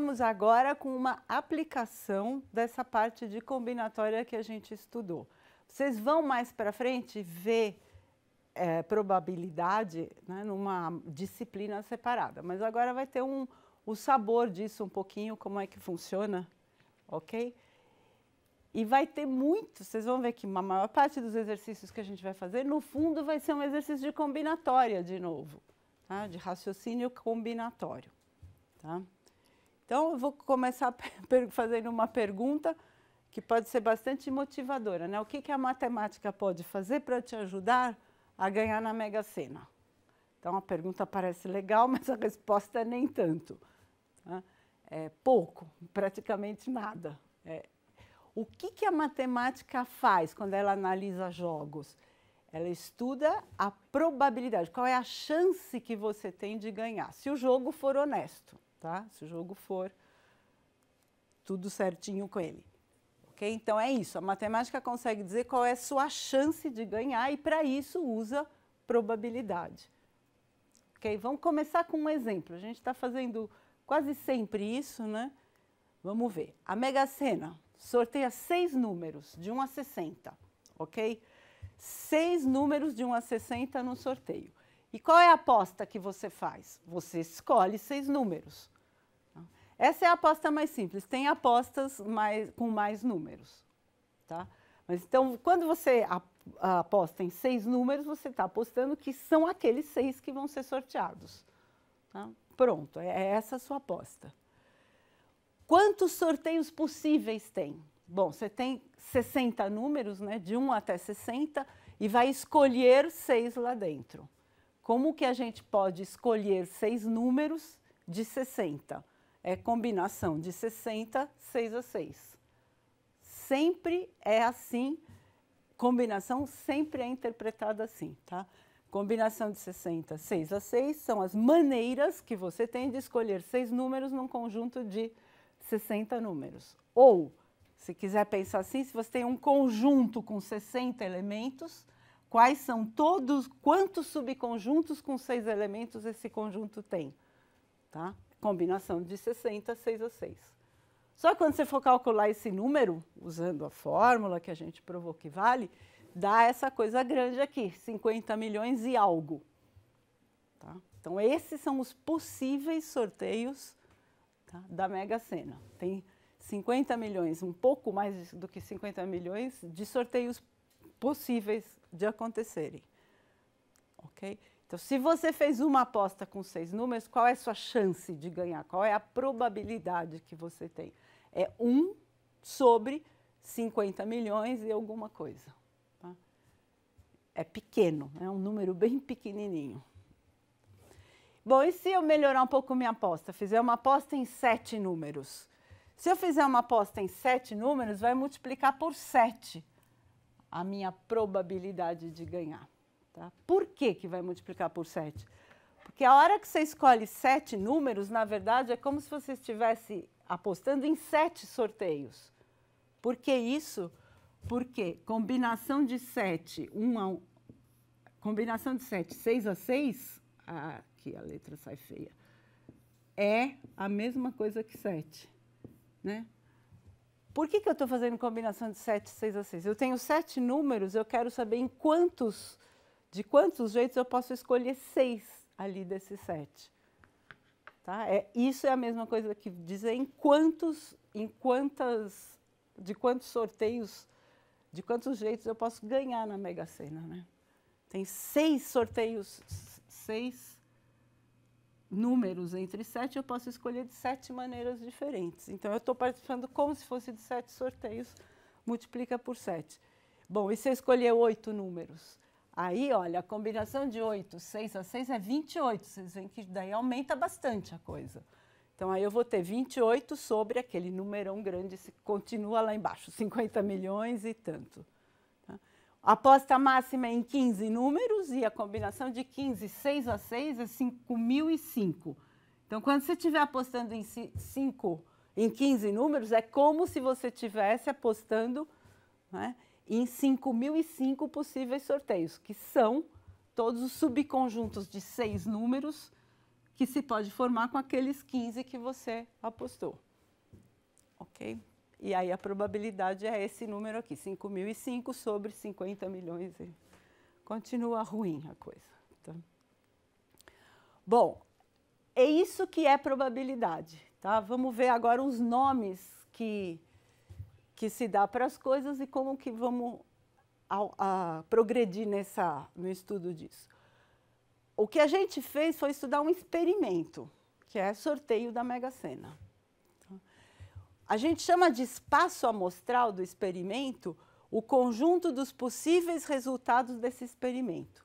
vamos agora com uma aplicação dessa parte de combinatória que a gente estudou. Vocês vão mais para frente ver é, probabilidade né, numa disciplina separada, mas agora vai ter um, o sabor disso um pouquinho, como é que funciona, ok? E vai ter muito, vocês vão ver que a maior parte dos exercícios que a gente vai fazer, no fundo, vai ser um exercício de combinatória de novo, tá? de raciocínio combinatório. Tá? Então, eu vou começar fazendo uma pergunta que pode ser bastante motivadora. Né? O que, que a matemática pode fazer para te ajudar a ganhar na Mega Sena? Então, a pergunta parece legal, mas a resposta é nem tanto. Né? É pouco, praticamente nada. É. O que, que a matemática faz quando ela analisa jogos? Ela estuda a probabilidade, qual é a chance que você tem de ganhar, se o jogo for honesto tá? Se o jogo for tudo certinho com ele. ok Então é isso, a matemática consegue dizer qual é a sua chance de ganhar e para isso usa probabilidade. ok Vamos começar com um exemplo. A gente está fazendo quase sempre isso, né? Vamos ver. A Mega Sena sorteia seis números, de 1 a 60, ok? Seis números de 1 a 60 no sorteio. E qual é a aposta que você faz? Você escolhe seis números. Essa é a aposta mais simples. Tem apostas mais, com mais números. Tá? Mas então, quando você aposta em seis números, você está apostando que são aqueles seis que vão ser sorteados. Tá? Pronto, é, é essa a sua aposta. Quantos sorteios possíveis tem? Bom, você tem 60 números, né, de 1 até 60, e vai escolher seis lá dentro. Como que a gente pode escolher seis números de 60? É combinação de 60, 6 a 6. Sempre é assim, combinação sempre é interpretada assim, tá? Combinação de 60, 6 a 6 são as maneiras que você tem de escolher seis números num conjunto de 60 números. Ou, se quiser pensar assim, se você tem um conjunto com 60 elementos, quais são todos, quantos subconjuntos com seis elementos esse conjunto tem. Tá? Combinação de 60, 6 a 6. Só que quando você for calcular esse número, usando a fórmula que a gente provou que vale, dá essa coisa grande aqui, 50 milhões e algo. Tá? Então, esses são os possíveis sorteios tá, da Mega Sena. Tem 50 milhões, um pouco mais do que 50 milhões de sorteios possíveis de acontecerem. Ok? Então, se você fez uma aposta com seis números, qual é a sua chance de ganhar? Qual é a probabilidade que você tem? É um sobre 50 milhões e alguma coisa. Tá? É pequeno, é um número bem pequenininho. Bom, e se eu melhorar um pouco minha aposta? Fizer uma aposta em sete números. Se eu fizer uma aposta em sete números, vai multiplicar por sete a minha probabilidade de ganhar. Tá? Por que, que vai multiplicar por 7? Porque a hora que você escolhe sete números, na verdade, é como se você estivesse apostando em sete sorteios. Por que isso? Porque combinação de 7, 1 a 1, combinação de 7, 6 a 6, ah, aqui a letra sai feia, é a mesma coisa que 7, né? Por que, que eu estou fazendo combinação de 7, 6 a 6? Eu tenho sete números, eu quero saber em quantos, de quantos jeitos eu posso escolher seis ali desses sete. Tá? É, isso é a mesma coisa que dizer em quantos, em quantas, de quantos sorteios, de quantos jeitos eu posso ganhar na Mega Sena, né? Tem seis sorteios, seis números entre sete, eu posso escolher de sete maneiras diferentes. Então, eu estou participando como se fosse de sete sorteios, multiplica por sete. Bom, e se eu escolher oito números? Aí, olha, a combinação de oito seis a seis é 28. Vocês veem que daí aumenta bastante a coisa. Então, aí eu vou ter 28 sobre aquele numerão grande, continua lá embaixo, 50 milhões e tanto. Aposta máxima em 15 números e a combinação de 15, 6 a 6 é 5.005. Então, quando você estiver apostando em 5, em 15 números, é como se você estivesse apostando né, em 5.005 possíveis sorteios, que são todos os subconjuntos de seis números que se pode formar com aqueles 15 que você apostou. Ok? E aí a probabilidade é esse número aqui, 5.005 sobre 50 milhões. Continua ruim a coisa. Tá? Bom, é isso que é probabilidade. Tá? Vamos ver agora os nomes que, que se dá para as coisas e como que vamos a, a, progredir nessa, no estudo disso. O que a gente fez foi estudar um experimento, que é sorteio da Mega Sena. A gente chama de espaço amostral do experimento o conjunto dos possíveis resultados desse experimento.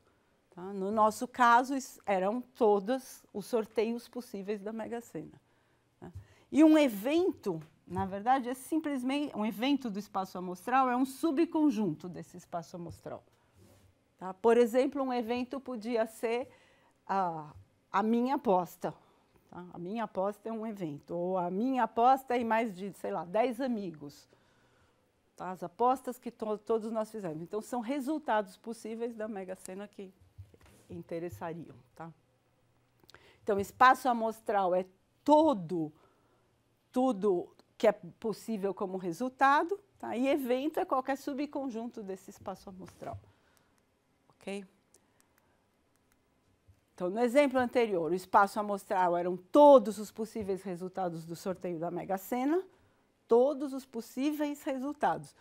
Tá? No nosso caso, eram todos os sorteios possíveis da Mega Sena. Tá? E um evento, na verdade, é simplesmente um evento do espaço amostral, é um subconjunto desse espaço amostral. Tá? Por exemplo, um evento podia ser a, a minha aposta, Tá? A minha aposta é um evento, ou a minha aposta é mais de, sei lá, 10 amigos. Tá? As apostas que to todos nós fizemos. Então, são resultados possíveis da Mega Sena que interessariam. Tá? Então, espaço amostral é todo, tudo que é possível como resultado, tá? e evento é qualquer subconjunto desse espaço amostral. Ok? Então, no exemplo anterior, o espaço amostral eram todos os possíveis resultados do sorteio da Mega Sena, todos os possíveis resultados.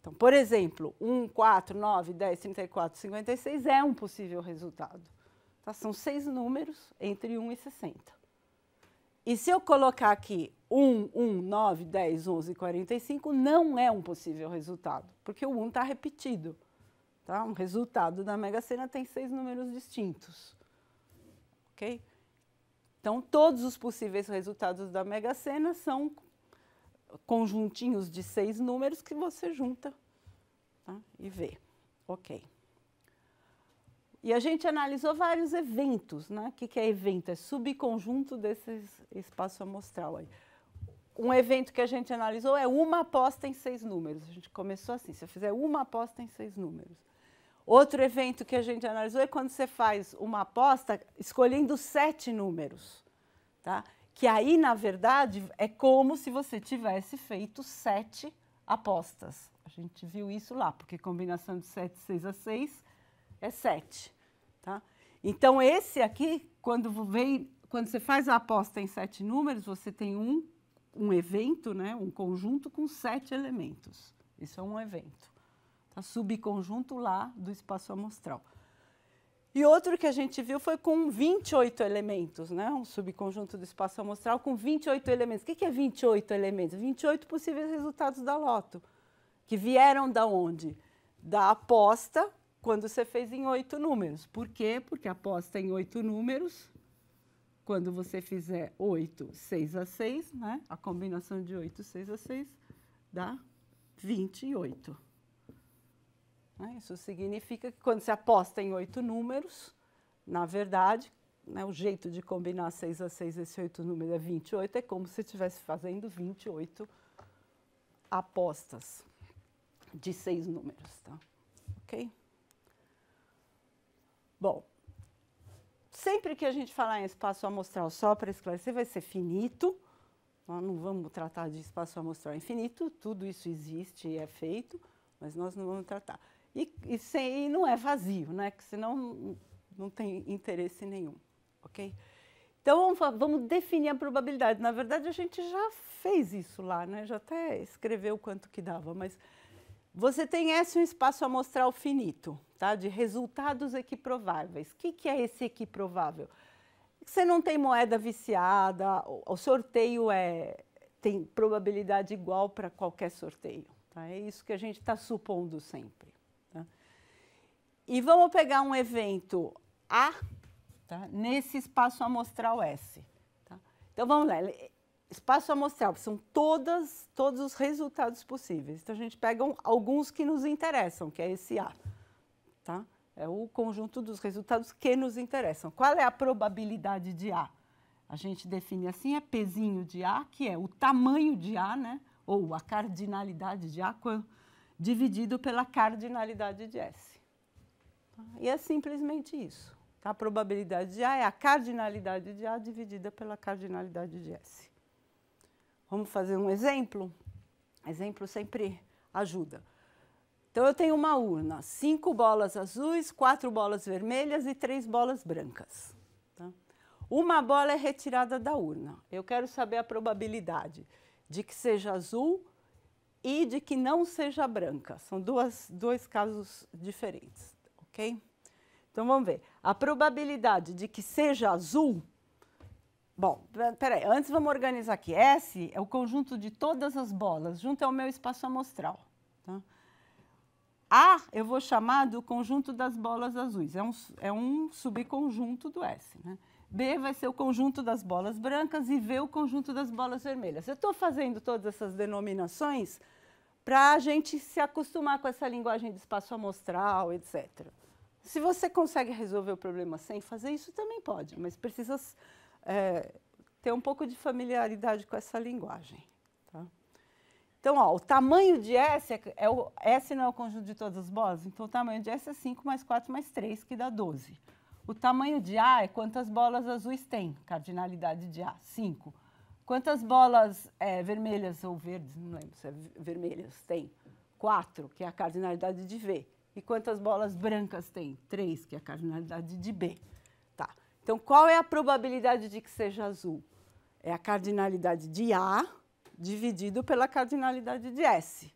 Então, por exemplo, 1, 4, 9, 10, 34, 56 é um possível resultado. Tá? São seis números entre 1 e 60. E se eu colocar aqui 1, 1, 9, 10, 11, 45, não é um possível resultado, porque o 1 está repetido. Tá? Um resultado da Mega Sena tem seis números distintos ok? Então, todos os possíveis resultados da Mega Sena são conjuntinhos de seis números que você junta tá? e vê. Ok. E a gente analisou vários eventos, né? O que, que é evento? É subconjunto desse espaço amostral aí. Um evento que a gente analisou é uma aposta em seis números. A gente começou assim, se eu fizer uma aposta em seis números. Outro evento que a gente analisou é quando você faz uma aposta escolhendo sete números, tá? Que aí, na verdade, é como se você tivesse feito sete apostas. A gente viu isso lá, porque combinação de 7, 6 a 6 é 7, tá? Então, esse aqui, quando vem, quando você faz a aposta em sete números, você tem um, um evento, né? um conjunto com sete elementos. Isso é um evento tá? subconjunto lá do espaço amostral. E outro que a gente viu foi com 28 elementos, né? um subconjunto do espaço amostral com 28 elementos. O que é 28 elementos? 28 possíveis resultados da loto, que vieram da onde? Da aposta, quando você fez em oito números. Por quê? Porque aposta em oito números, quando você fizer 8, 6 a 6, né? a combinação de 8, 6 a 6, dá 28. Né? Isso significa que quando se aposta em oito números, na verdade, né, o jeito de combinar 6 a 6 esse oito número é 28, é como se estivesse fazendo 28 apostas de seis números. Tá? Ok? Bom, sempre que a gente falar em espaço amostral só para esclarecer, vai ser finito. Nós não vamos tratar de espaço amostral infinito, tudo isso existe e é feito, mas nós não vamos tratar e, e, sem, e não é vazio, né? Que senão não tem interesse nenhum, ok? Então vamos, vamos definir a probabilidade. Na verdade a gente já fez isso lá, né? Já até escreveu quanto que dava, mas você tem S um espaço amostral finito, tá? De resultados equiprováveis. O que, que é esse equiprovável? Você não tem moeda viciada, o sorteio é, tem probabilidade igual para qualquer sorteio. Tá? É isso que a gente está supondo sempre. E vamos pegar um evento A tá? nesse espaço amostral S. Tá? Então vamos lá. Espaço amostral, são todas, todos os resultados possíveis. Então a gente pega um, alguns que nos interessam, que é esse A. Tá? É o conjunto dos resultados que nos interessam. Qual é a probabilidade de A? A gente define assim, é pezinho de A, que é o tamanho de A, né? ou a cardinalidade de A, dividido pela cardinalidade de S. E é simplesmente isso. A probabilidade de A é a cardinalidade de A dividida pela cardinalidade de S. Vamos fazer um exemplo? Exemplo sempre ajuda. Então eu tenho uma urna, cinco bolas azuis, quatro bolas vermelhas e três bolas brancas. Tá? Uma bola é retirada da urna. Eu quero saber a probabilidade de que seja azul e de que não seja branca. São duas, dois casos diferentes ok? Então vamos ver. A probabilidade de que seja azul. Bom, peraí, antes vamos organizar aqui. S é o conjunto de todas as bolas, junto ao meu espaço amostral. Tá? A eu vou chamar do conjunto das bolas azuis, é um, é um subconjunto do S. Né? B vai ser o conjunto das bolas brancas e V o conjunto das bolas vermelhas. Eu estou fazendo todas essas denominações para a gente se acostumar com essa linguagem de espaço amostral, etc. Se você consegue resolver o problema sem fazer isso, também pode, mas precisa é, ter um pouco de familiaridade com essa linguagem. Tá? Então, ó, o tamanho de S, é, é o, S não é o conjunto de todas as bolas, então o tamanho de S é 5 mais 4 mais 3, que dá 12. O tamanho de A é quantas bolas azuis tem, cardinalidade de A, 5. Quantas bolas é, vermelhas ou verdes, não lembro se é vermelhas, tem? 4, que é a cardinalidade de V. E quantas bolas brancas tem? Três, que é a cardinalidade de B. Tá. Então, qual é a probabilidade de que seja azul? É a cardinalidade de A dividido pela cardinalidade de S.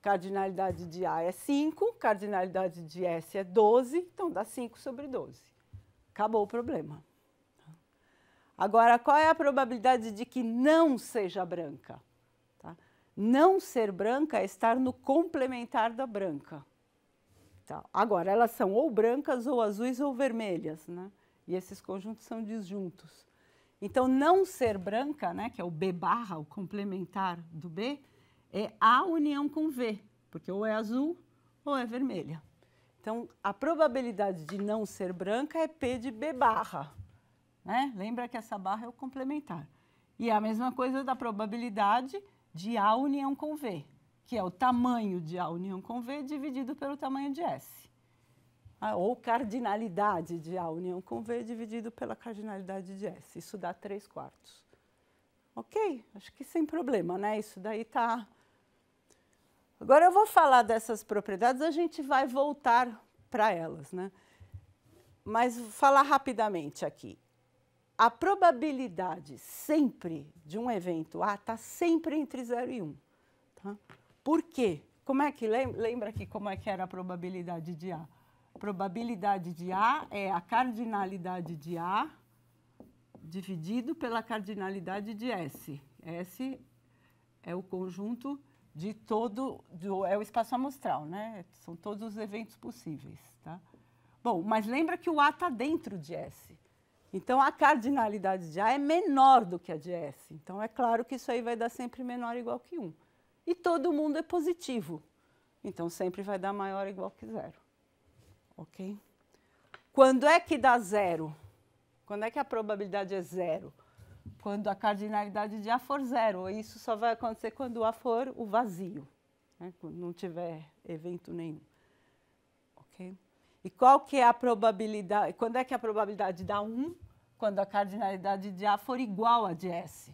Cardinalidade de A é 5, cardinalidade de S é 12, então dá 5 sobre 12. Acabou o problema. Agora, qual é a probabilidade de que não seja branca? Tá? Não ser branca é estar no complementar da branca. Tá. agora, elas são ou brancas, ou azuis, ou vermelhas, né? E esses conjuntos são disjuntos. Então, não ser branca, né, que é o B barra, o complementar do B, é A união com V, porque ou é azul ou é vermelha. Então, a probabilidade de não ser branca é P de B barra. Né? Lembra que essa barra é o complementar. E é a mesma coisa da probabilidade de A união com V que é o tamanho de A união com V dividido pelo tamanho de S. ou cardinalidade de A união com V dividido pela cardinalidade de S. Isso dá 3 quartos. Ok? Acho que sem problema, né? Isso daí tá. Agora eu vou falar dessas propriedades, a gente vai voltar para elas, né? Mas vou falar rapidamente aqui. A probabilidade sempre de um evento A está sempre entre 0 e 1. Um, tá? Por quê? Como é que lembra aqui como é que era a probabilidade de A? A probabilidade de A é a cardinalidade de A dividido pela cardinalidade de S. S é o conjunto de todo do, é o espaço amostral, né? São todos os eventos possíveis, tá? Bom, mas lembra que o A está dentro de S. Então, a cardinalidade de A é menor do que a de S. Então, é claro que isso aí vai dar sempre menor ou igual que 1 e todo mundo é positivo. Então sempre vai dar maior ou igual que zero. Ok? Quando é que dá zero? Quando é que a probabilidade é zero? Quando a cardinalidade de A for zero. Isso só vai acontecer quando A for o vazio, né? quando não tiver evento nenhum. Ok? E qual que é a probabilidade? Quando é que a probabilidade dá 1? Quando a cardinalidade de A for igual a de S.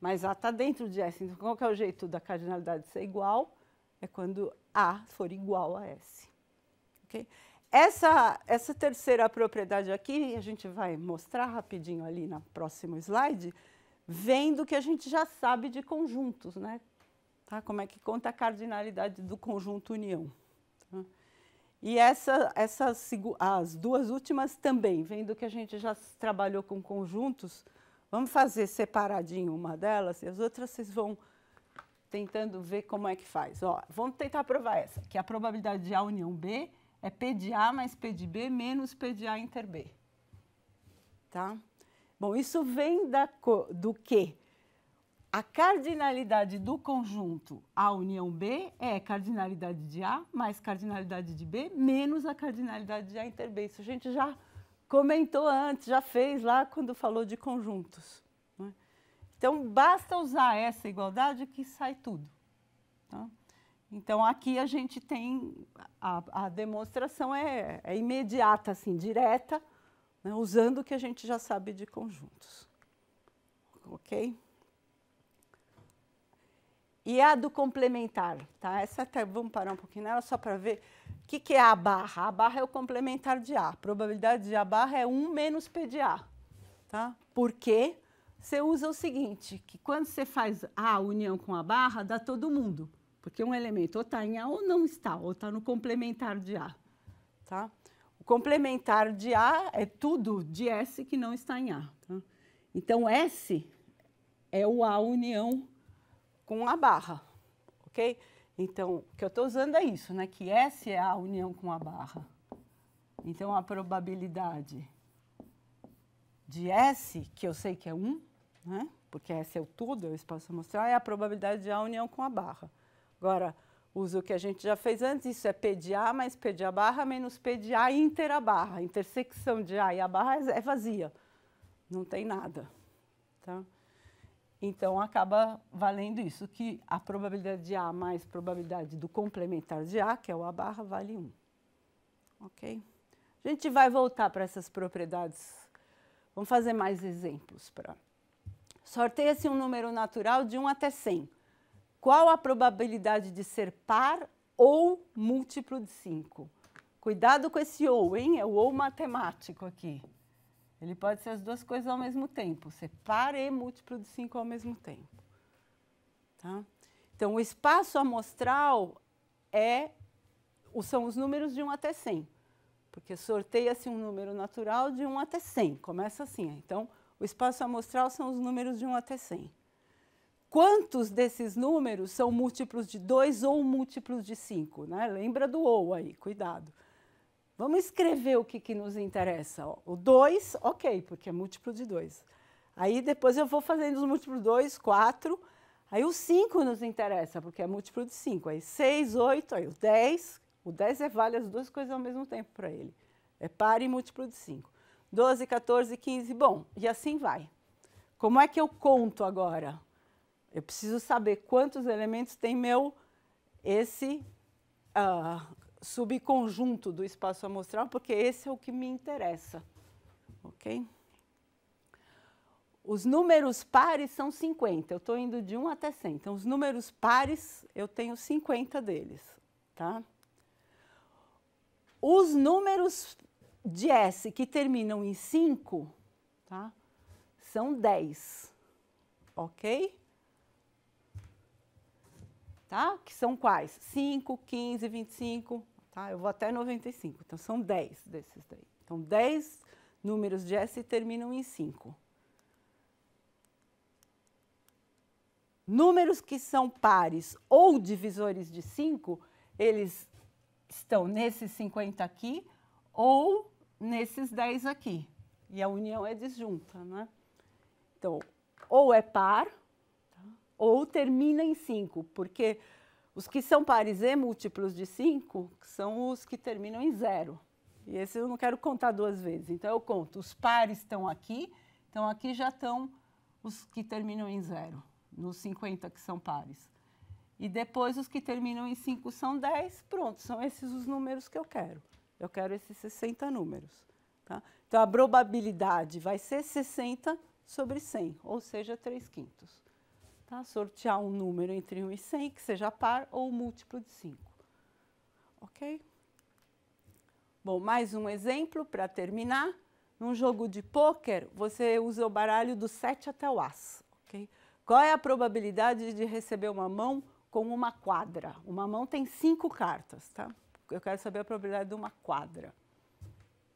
Mas A está dentro de S. Então, qual que é o jeito da cardinalidade ser igual? É quando A for igual a S. Okay? Essa, essa terceira propriedade aqui, a gente vai mostrar rapidinho ali no próximo slide, vem do que a gente já sabe de conjuntos, né? Tá? Como é que conta a cardinalidade do conjunto união. Tá? E essa, essas, as duas últimas também vêm do que a gente já trabalhou com conjuntos, Vamos fazer separadinho uma delas e as outras vocês vão tentando ver como é que faz. Ó, vamos tentar provar essa, que é a probabilidade de A união B é P de A mais P de B menos P de A inter B. Tá? Bom, isso vem da, do que? A cardinalidade do conjunto A união B é cardinalidade de A mais cardinalidade de B menos a cardinalidade de A inter B. Isso a gente já comentou antes, já fez lá quando falou de conjuntos. Né? Então, basta usar essa igualdade que sai tudo. Tá? Então, aqui a gente tem a, a demonstração é, é, imediata, assim, direta, né? usando o que a gente já sabe de conjuntos. Ok? e a do complementar, tá? Essa até, vamos parar um pouquinho nela só para ver o que, que é a barra. A barra é o complementar de A. A probabilidade de A barra é 1 menos P de A, tá? Porque você usa o seguinte, que quando você faz A união com a barra, dá todo mundo. Porque um elemento ou está em A ou não está, ou está no complementar de A, tá? O complementar de A é tudo de S que não está em A. Tá? Então, S é o A união com a barra, ok? Então, o que eu estou usando é isso, né? Que S é a união com a barra. Então, a probabilidade de S, que eu sei que é 1, né? porque S é o todo, é o espaço amostral, é a probabilidade de A união com a barra. Agora, uso o que a gente já fez antes, isso é P de A mais P de A barra menos P de A inter A barra. A intersecção de A e A barra é vazia, não tem nada. Tá? Então, acaba valendo isso, que a probabilidade de A mais probabilidade do complementar de A, que é o A barra, vale 1. Ok? A gente vai voltar para essas propriedades. Vamos fazer mais exemplos. Pra... Sorteia-se um número natural de 1 até 100. Qual a probabilidade de ser par ou múltiplo de 5? Cuidado com esse ou, hein? É o ou matemático aqui. Ele pode ser as duas coisas ao mesmo tempo, ser e múltiplo de 5 ao mesmo tempo. Tá? Então, o espaço amostral é, são os números de 1 até 100, porque sorteia-se um número natural de 1 até 100, começa assim. Então, o espaço amostral são os números de 1 até 100. Quantos desses números são múltiplos de 2 ou múltiplos de 5? Né? Lembra do ou aí, Cuidado Vamos escrever o que, que nos interessa. O 2, ok, porque é múltiplo de 2. Aí depois eu vou fazendo os múltiplos 2, 4. Aí o 5 nos interessa, porque é múltiplo de 5. Aí 6, 8, aí o 10. O 10 é vale as duas coisas ao mesmo tempo para ele. É par e múltiplo de 5. 12, 14, 15, bom, e assim vai. Como é que eu conto agora? Eu preciso saber quantos elementos tem meu esse uh, subconjunto do espaço amostral, porque esse é o que me interessa. Ok? Os números pares são 50, eu estou indo de 1 até 100. Então, os números pares, eu tenho 50 deles. Tá? Os números de S que terminam em 5 tá? são 10, ok? tá? Que são quais? 5, 15, 25, tá? Eu vou até 95, então são 10 desses daí. Então, 10 números de S terminam em 5. Números que são pares ou divisores de 5, eles estão nesses 50 aqui ou nesses 10 aqui. E a união é disjunta, né? Então, ou é par ou termina em 5, porque os que são pares e múltiplos de 5 são os que terminam em 0. E esse eu não quero contar duas vezes. Então eu conto, os pares estão aqui, então aqui já estão os que terminam em 0, nos 50 que são pares. E depois os que terminam em 5 são 10, pronto, são esses os números que eu quero. Eu quero esses 60 números. Tá? Então a probabilidade vai ser 60 sobre 100, ou seja, 3 quintos. Tá? Sortear um número entre 1 e 100 que seja par ou múltiplo de 5. Ok? Bom, mais um exemplo para terminar. Num jogo de pôquer, você usa o baralho do 7 até o As. Okay? Qual é a probabilidade de receber uma mão com uma quadra? Uma mão tem cinco cartas, tá? Eu quero saber a probabilidade de uma quadra.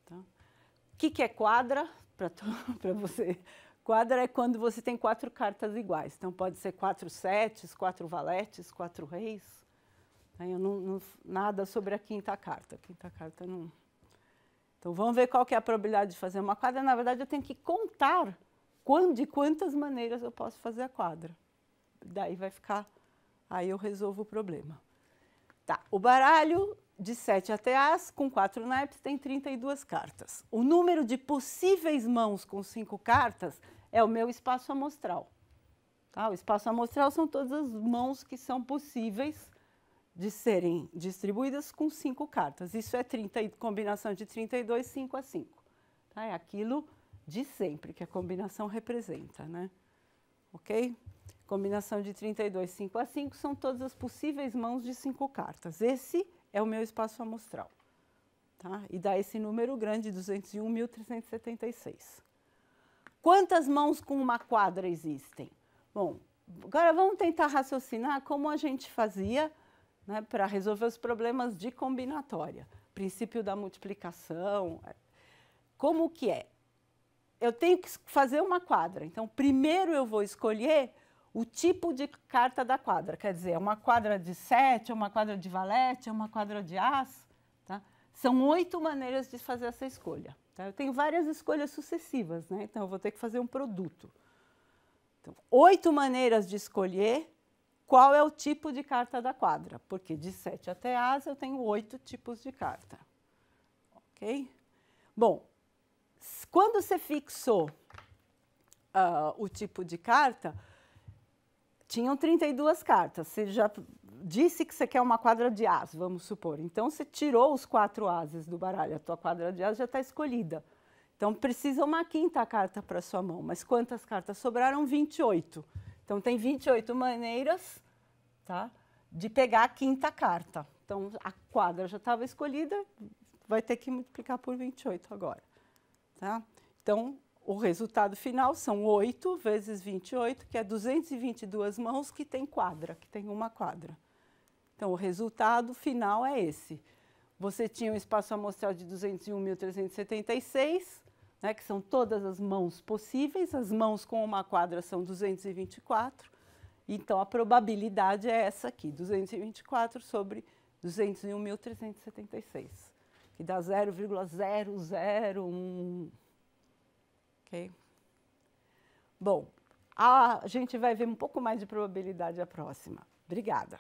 Tá? O que, que é quadra? Para você Quadra é quando você tem quatro cartas iguais. Então, pode ser quatro setes, quatro valetes, quatro reis. eu não, não, nada sobre a quinta carta. Quinta carta não. Então, vamos ver qual que é a probabilidade de fazer uma quadra. Na verdade, eu tenho que contar quando, de quantas maneiras eu posso fazer a quadra. Daí vai ficar. Aí eu resolvo o problema. Tá, o baralho de 7 até as, com 4 naipes, tem 32 cartas. O número de possíveis mãos com 5 cartas é o meu espaço amostral. Tá? O espaço amostral são todas as mãos que são possíveis de serem distribuídas com 5 cartas. Isso é 30, combinação de 32, 5 a 5. Tá? É aquilo de sempre que a combinação representa. Né? Ok? Combinação de 32, 5 a 5 são todas as possíveis mãos de 5 cartas. Esse é é o meu espaço amostral. Tá? E dá esse número grande, 201.376. Quantas mãos com uma quadra existem? Bom, agora vamos tentar raciocinar como a gente fazia né, para resolver os problemas de combinatória. Princípio da multiplicação. É. Como que é? Eu tenho que fazer uma quadra. Então, primeiro eu vou escolher o tipo de carta da quadra. Quer dizer, é uma quadra de sete, é uma quadra de valete, é uma quadra de as. Tá? São oito maneiras de fazer essa escolha. Tá? Eu tenho várias escolhas sucessivas, né? então eu vou ter que fazer um produto. Então, oito maneiras de escolher qual é o tipo de carta da quadra, porque de sete até as eu tenho oito tipos de carta. Ok? Bom, quando você fixou uh, o tipo de carta, tinham 32 cartas. Você já disse que você quer uma quadra de as, vamos supor. Então você tirou os quatro ases do baralho, a tua quadra de as já está escolhida. Então precisa uma quinta carta para sua mão. Mas quantas cartas sobraram? 28. Então tem 28 maneiras, tá? De pegar a quinta carta. Então a quadra já estava escolhida, vai ter que multiplicar por 28 agora, tá? Então o resultado final são 8 vezes 28, que é 222 mãos que tem quadra, que tem uma quadra. Então, o resultado final é esse. Você tinha um espaço amostral de 201.376, né, que são todas as mãos possíveis. As mãos com uma quadra são 224. Então, a probabilidade é essa aqui, 224 sobre 201.376, que dá 0,001 Ok? Bom, a gente vai ver um pouco mais de probabilidade a próxima. Obrigada.